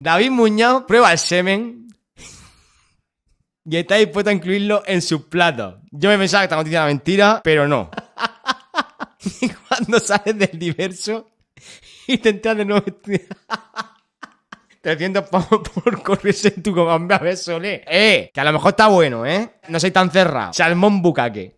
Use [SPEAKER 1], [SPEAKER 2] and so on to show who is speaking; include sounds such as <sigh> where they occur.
[SPEAKER 1] David Muñoz prueba el semen y está dispuesto a incluirlo en sus platos. Yo me pensaba que esta noticia era mentira, pero no. y <laughs> cuando sales del diverso, Y te entras de nuevo... 300 <laughs> pavos por correrse en tu comamba, a ver,
[SPEAKER 2] ¡Eh! Que a lo mejor está bueno, ¿eh? No soy tan cerrado. Salmón bucaque.